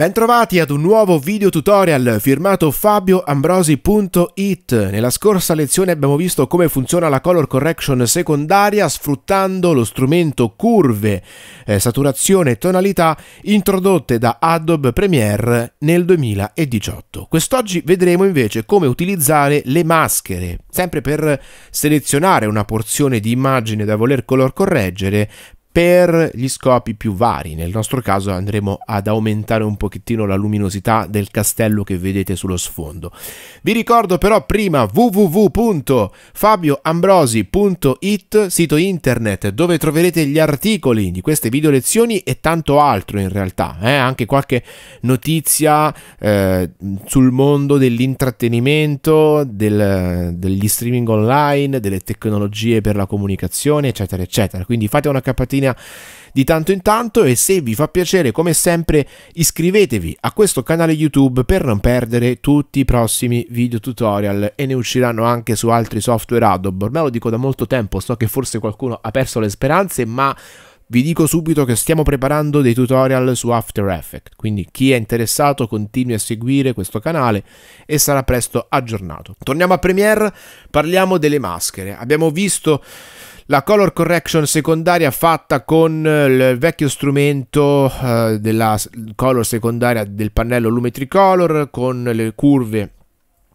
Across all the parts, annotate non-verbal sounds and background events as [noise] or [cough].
Bentrovati ad un nuovo video tutorial firmato fabioambrosi.it. Nella scorsa lezione abbiamo visto come funziona la color correction secondaria sfruttando lo strumento curve, eh, saturazione e tonalità introdotte da Adobe Premiere nel 2018. Quest'oggi vedremo invece come utilizzare le maschere, sempre per selezionare una porzione di immagine da voler color correggere per gli scopi più vari. Nel nostro caso andremo ad aumentare un pochettino la luminosità del castello che vedete sullo sfondo. Vi ricordo però prima www.fabioambrosi.it, sito internet dove troverete gli articoli di queste video lezioni e tanto altro in realtà, eh? anche qualche notizia eh, sul mondo dell'intrattenimento, del, degli streaming online, delle tecnologie per la comunicazione, eccetera, eccetera. Quindi fate una capatina qualcosina di tanto in tanto e se vi fa piacere come sempre iscrivetevi a questo canale YouTube per non perdere tutti i prossimi video tutorial e ne usciranno anche su altri software Adobe. Ormai lo dico da molto tempo, so che forse qualcuno ha perso le speranze, ma vi dico subito che stiamo preparando dei tutorial su After Effects, quindi chi è interessato continui a seguire questo canale e sarà presto aggiornato. Torniamo a Premiere, parliamo delle maschere. Abbiamo visto la color correction secondaria fatta con eh, il vecchio strumento eh, della color secondaria del pannello Lumetricolor con le curve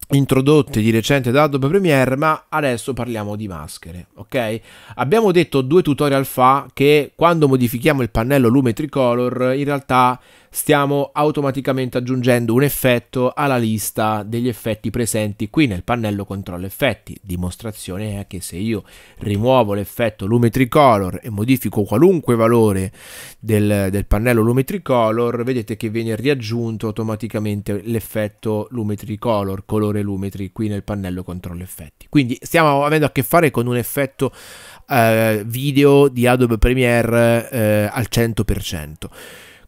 introdotte di recente da Adobe Premiere, ma adesso parliamo di maschere, ok? Abbiamo detto due tutorial fa che quando modifichiamo il pannello Lume Tricolor in realtà stiamo automaticamente aggiungendo un effetto alla lista degli effetti presenti qui nel pannello controllo effetti. Dimostrazione è che se io rimuovo l'effetto lume tricolor e modifico qualunque valore del, del pannello lume tricolor, vedete che viene riaggiunto automaticamente l'effetto lume tricolor, colore lumetri qui nel pannello controllo effetti. Quindi stiamo avendo a che fare con un effetto eh, video di Adobe Premiere eh, al 100%.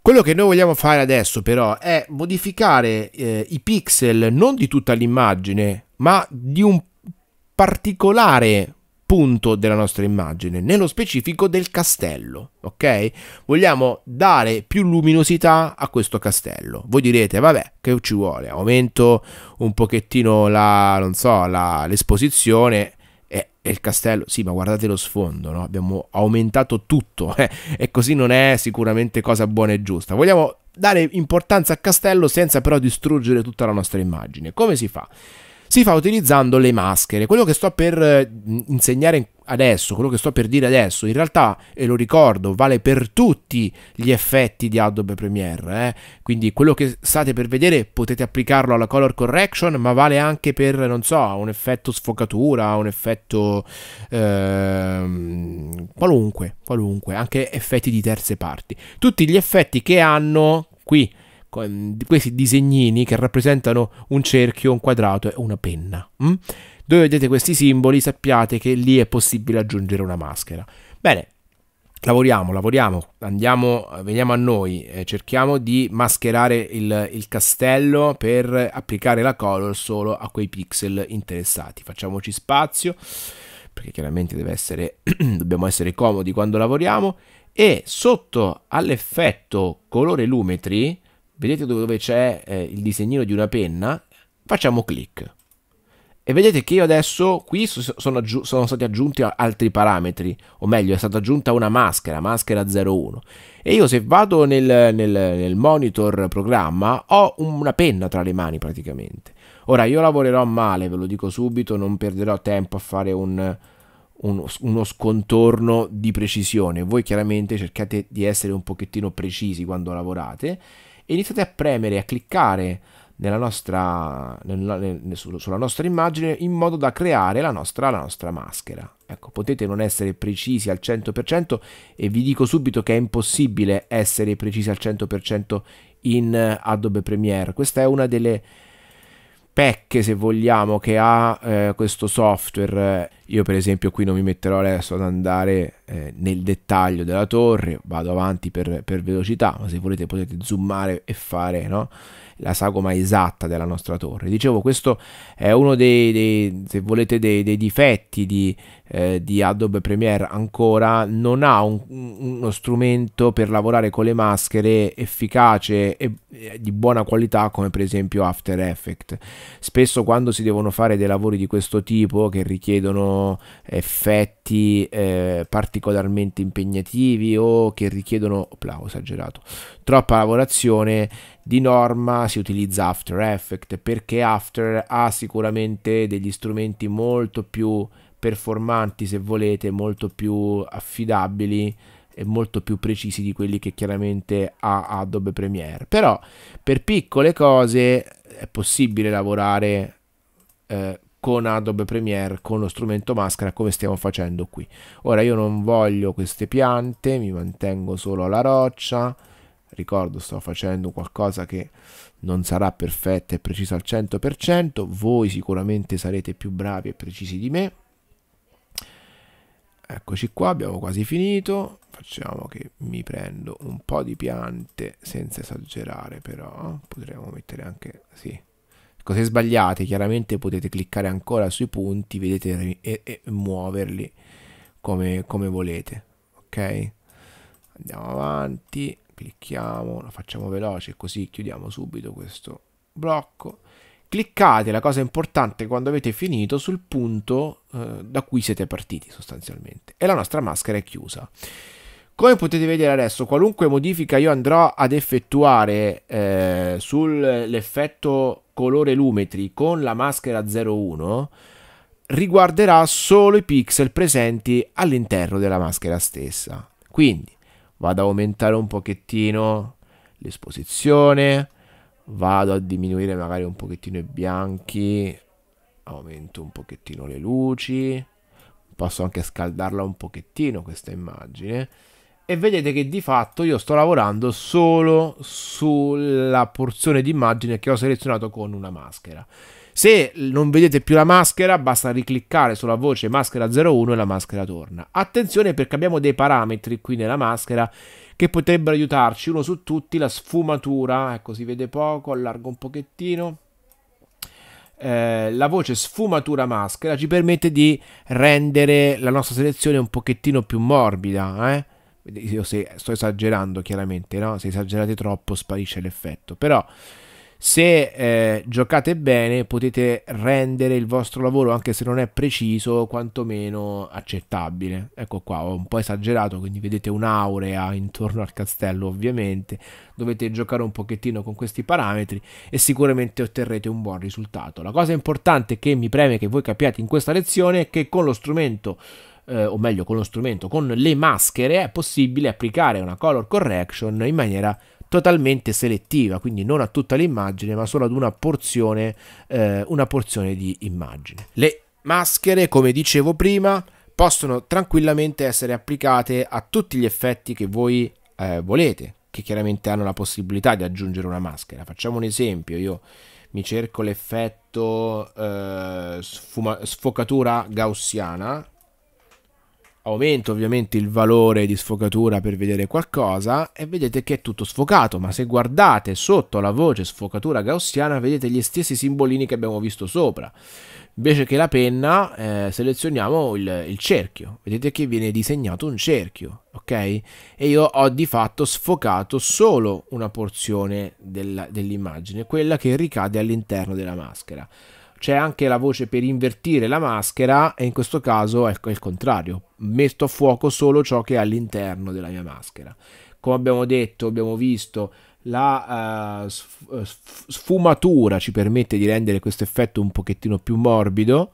Quello che noi vogliamo fare adesso però è modificare eh, i pixel non di tutta l'immagine, ma di un particolare punto della nostra immagine, nello specifico del castello, ok? Vogliamo dare più luminosità a questo castello. Voi direte, vabbè, che ci vuole? Aumento un pochettino la, non so, l'esposizione è, eh, e il castello, sì, ma guardate lo sfondo, no? abbiamo aumentato tutto [laughs] eh? e così non è sicuramente cosa buona e giusta. Vogliamo dare importanza al castello senza però distruggere tutta la nostra immagine. Come si fa? Si fa utilizzando le maschere. Quello che sto per eh, insegnare adesso, quello che sto per dire adesso, in realtà, e lo ricordo, vale per tutti gli effetti di Adobe Premiere, eh? quindi quello che state per vedere potete applicarlo alla color correction, ma vale anche per, non so, un effetto sfocatura, un effetto ehm, qualunque, qualunque, anche effetti di terze parti. Tutti gli effetti che hanno qui con questi disegnini che rappresentano un cerchio, un quadrato e una penna. Mm? Dove vedete questi simboli sappiate che lì è possibile aggiungere una maschera. Bene, lavoriamo, lavoriamo, andiamo, veniamo a noi, eh, cerchiamo di mascherare il, il, castello per applicare la color solo a quei pixel interessati. Facciamoci spazio, perché chiaramente essere, [clears throat] dobbiamo essere comodi quando lavoriamo, e sotto all'effetto colore lumetri vedete dove c'è eh, il disegnino di una penna, facciamo clic. E vedete che io adesso qui sono, sono, stati aggiunti altri parametri, o meglio è stata aggiunta una maschera, maschera 01. E io se vado nel, nel, nel monitor programma ho una penna tra le mani praticamente. Ora io lavorerò male, ve lo dico subito, non perderò tempo a fare un, uno, scontorno di precisione. Voi chiaramente cercate di essere un pochettino precisi quando lavorate e iniziate a premere a cliccare nostra, nella, nel, sulla nostra immagine in modo da creare la nostra, la nostra maschera. Ecco, potete non essere precisi al 100% e vi dico subito che è impossibile essere precisi al 100% in eh, Adobe Premiere. Questa è una delle pecche, se vogliamo, che ha eh, questo software eh, io per esempio qui non mi metterò adesso ad andare eh, nel dettaglio della torre, vado avanti per, per, velocità, ma se volete potete zoomare e fare no, la sagoma esatta della nostra torre. Dicevo, questo è uno dei, dei se volete, dei, dei difetti di, eh, di, Adobe Premiere ancora, non ha un, uno strumento per lavorare con le maschere efficace e di buona qualità come per esempio After Effects. Spesso quando si devono fare dei lavori di questo tipo che richiedono effetti eh, particolarmente impegnativi o che richiedono opla, esagerato, troppa lavorazione, di norma si utilizza After Effects perché After ha sicuramente degli strumenti molto più performanti se volete, molto più affidabili e molto più precisi di quelli che chiaramente ha Adobe Premiere. Però per piccole cose è possibile lavorare eh, con Adobe Premiere con lo strumento maschera come stiamo facendo qui ora io non voglio queste piante mi mantengo solo alla roccia ricordo sto facendo qualcosa che non sarà perfetta e precisa al 100% voi sicuramente sarete più bravi e precisi di me eccoci qua abbiamo quasi finito facciamo che mi prendo un po' di piante senza esagerare però potremmo mettere anche sì cose ecco, sbagliate chiaramente potete cliccare ancora sui punti vedete e, e muoverli come, come volete ok andiamo avanti clicchiamo lo facciamo veloce così chiudiamo subito questo blocco cliccate la cosa importante quando avete finito sul punto eh, da cui siete partiti sostanzialmente e la nostra maschera è chiusa come potete vedere adesso qualunque modifica io andrò ad effettuare eh, sull'effetto colore lumetri con la maschera 01 riguarderà solo i pixel presenti all'interno della maschera stessa. Quindi vado ad aumentare un pochettino l'esposizione, vado a diminuire magari un pochettino i bianchi, aumento un pochettino le luci, posso anche scaldarla un pochettino questa immagine e vedete che di fatto io sto lavorando solo sulla porzione di immagine che ho selezionato con una maschera. Se non vedete più la maschera basta ricliccare sulla voce maschera 01 e la maschera torna. Attenzione perché abbiamo dei parametri qui nella maschera che potrebbero aiutarci, uno su tutti la sfumatura, ecco si vede poco, allargo un pochettino. Eh, la voce sfumatura maschera ci permette di rendere la nostra selezione un pochettino più morbida, eh? io se, sto esagerando chiaramente, no? se esagerate troppo sparisce l'effetto, però se eh, giocate bene potete rendere il vostro lavoro, anche se non è preciso, quantomeno accettabile. Ecco qua, ho un po' esagerato, quindi vedete un'aurea intorno al castello ovviamente, dovete giocare un pochettino con questi parametri e sicuramente otterrete un buon risultato. La cosa importante che mi preme che voi capiate in questa lezione è che con lo strumento eh, o meglio con lo strumento, con le maschere, è possibile applicare una color correction in maniera totalmente selettiva, quindi non a tutta l'immagine, ma solo ad una porzione, eh, una porzione di immagine. Le maschere, come dicevo prima, possono tranquillamente essere applicate a tutti gli effetti che voi eh, volete, che chiaramente hanno la possibilità di aggiungere una maschera. Facciamo un esempio, io mi cerco l'effetto eh, sfocatura gaussiana, aumento ovviamente il valore di sfocatura per vedere qualcosa e vedete che è tutto sfocato, ma se guardate sotto la voce sfocatura gaussiana vedete gli stessi simbolini che abbiamo visto sopra. Invece che la penna eh, selezioniamo il, il, cerchio, vedete che viene disegnato un cerchio, ok? E io ho di fatto sfocato solo una porzione dell'immagine, quella che ricade all'interno della maschera c'è anche la voce per invertire la maschera e in questo caso ecco è il contrario, metto a fuoco solo ciò che è all'interno della mia maschera. Come abbiamo detto, abbiamo visto la uh, sfumatura ci permette di rendere questo effetto un pochettino più morbido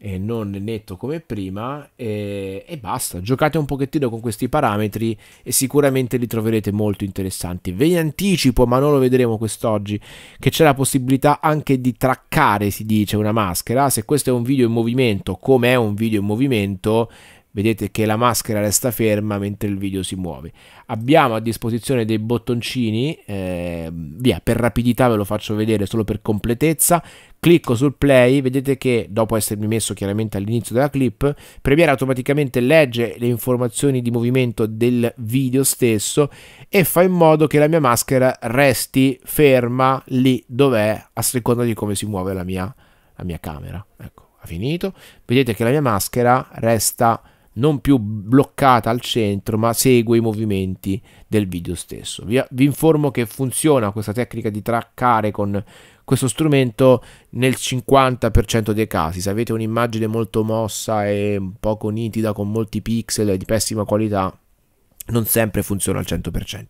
e non netto come prima e, e, basta giocate un pochettino con questi parametri e sicuramente li troverete molto interessanti ve li anticipo ma non lo vedremo quest'oggi che c'è la possibilità anche di traccare si dice una maschera se questo è un video in movimento come è un video in movimento vedete che la maschera resta ferma mentre il video si muove. Abbiamo a disposizione dei bottoncini, eh, via, per rapidità ve lo faccio vedere solo per completezza, clicco sul play, vedete che dopo essermi messo chiaramente all'inizio della clip, Premiere automaticamente legge le informazioni di movimento del video stesso e fa in modo che la mia maschera resti ferma lì dov'è a seconda di come si muove la mia, la mia camera. Ecco, ha finito. Vedete che la mia maschera resta ferma non più bloccata al centro ma segue i movimenti del video stesso. Vi, vi, informo che funziona questa tecnica di traccare con questo strumento nel 50% dei casi. Se avete un'immagine molto mossa e poco nitida con molti pixel di pessima qualità non sempre funziona al 100%.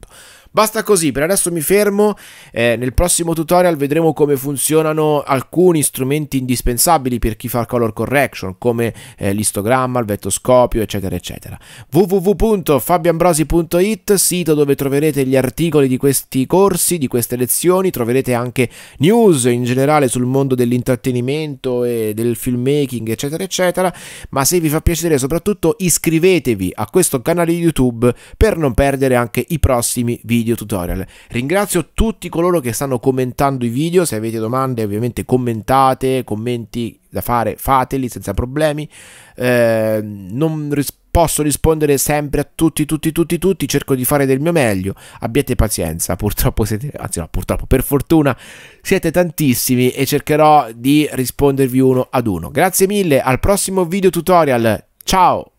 Basta così, per adesso mi fermo, eh, nel prossimo tutorial vedremo come funzionano alcuni strumenti indispensabili per chi fa color correction, come eh, l'istogramma, il vettoscopio, eccetera, eccetera. www.fabianbrosi.it, sito dove troverete gli articoli di questi corsi, di queste lezioni, troverete anche news in generale sul mondo dell'intrattenimento e del filmmaking, eccetera, eccetera, ma se vi fa piacere soprattutto iscrivetevi a questo canale YouTube per non perdere anche i prossimi video video tutorial. Ringrazio tutti coloro che stanno commentando i video, se avete domande ovviamente commentate, commenti da fare fateli senza problemi. Eh, non rispondo posso rispondere sempre a tutti, tutti, tutti, tutti, cerco di fare del mio meglio, abbiate pazienza, purtroppo siete, anzi no, purtroppo, per fortuna siete tantissimi e cercherò di rispondervi uno ad uno. Grazie mille, al prossimo video tutorial, ciao!